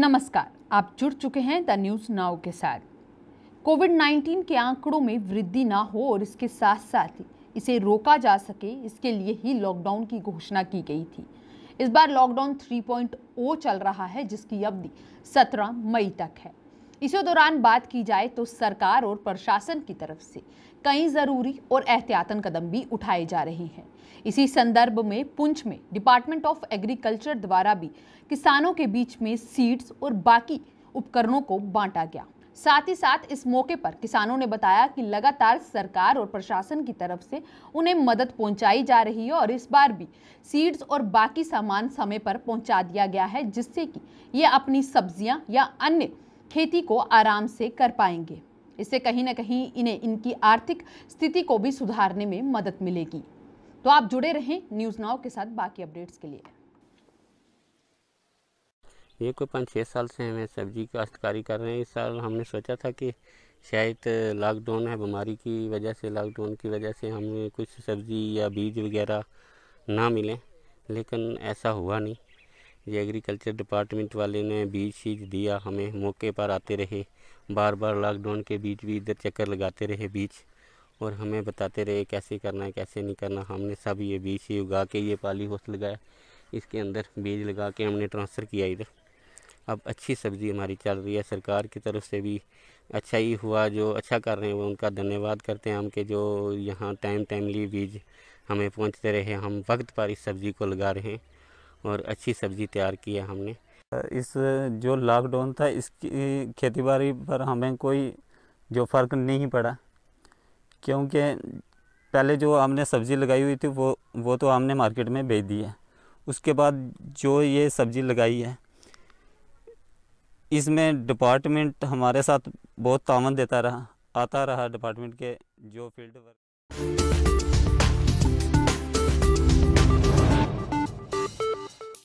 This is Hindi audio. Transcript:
नमस्कार आप जुड़ चुके हैं द न्यूज़ नाउ के साथ कोविड 19 के आंकड़ों में वृद्धि ना हो और इसके साथ साथ ही इसे रोका जा सके इसके लिए ही लॉकडाउन की घोषणा की गई थी इस बार लॉकडाउन 3.0 चल रहा है जिसकी अवधि 17 मई तक है इसी दौरान बात की जाए तो सरकार और प्रशासन की तरफ से कई ज़रूरी और एहतियातन कदम भी उठाए जा रहे हैं इसी संदर्भ में पुंछ में डिपार्टमेंट ऑफ एग्रीकल्चर द्वारा भी किसानों के बीच में सीड्स और बाकी उपकरणों को बांटा गया साथ ही साथ इस मौके पर किसानों ने बताया कि लगातार सरकार और प्रशासन की तरफ से उन्हें मदद पहुंचाई जा रही है और इस बार भी सीड्स और बाकी सामान समय पर पहुंचा दिया गया है जिससे कि ये अपनी सब्जियां या अन्य खेती को आराम से कर पाएंगे इससे कहीं ना कहीं इन्हें इनकी आर्थिक स्थिति को भी सुधारने में मदद मिलेगी तो आप जुड़े रहें न्यूज़ नाव के साथ बाकी अपडेट्स के लिए ये कोई पाँच छः साल से हमें सब्जी काश्तकारी कर रहे हैं इस साल हमने सोचा था कि शायद लॉकडाउन है बीमारी की वजह से लॉकडाउन की वजह से हमें कुछ सब्ज़ी या बीज वगैरह ना मिलें लेकिन ऐसा हुआ नहीं ये एग्रीकल्चर डिपार्टमेंट वाले ने बीज शीज दिया हमें मौके पर आते रहे बार बार लॉकडाउन के बीच भी इधर चक्कर लगाते रहे बीज और हमें बताते रहे कैसे करना है कैसे नहीं करना हमने सब ये बीज से उगा के ये पाली हाउस लगाया इसके अंदर बीज लगा के हमने ट्रांसफ़र किया इधर अब अच्छी सब्ज़ी हमारी चल रही है सरकार की तरफ से भी अच्छा ही हुआ जो अच्छा कर रहे हैं वो उनका धन्यवाद करते हैं हम के जो यहाँ टाइम टाइमली बीज हमें पहुँचते रहे हम वक्त पर इस सब्ज़ी को लगा रहे हैं और अच्छी सब्ज़ी तैयार की है हमने इस जो लॉकडाउन था इसकी खेती बाड़ी पर हमें कोई जो फ़र्क नहीं पड़ा क्योंकि पहले जो हमने सब्ज़ी लगाई हुई थी वो वो तो हमने मार्केट में बेच दी है उसके बाद जो ये सब्ज़ी लगाई है इसमें डिपार्टमेंट हमारे साथ बहुत तावन देता रहा आता रहा डिपार्टमेंट के जो फील्ड वर्क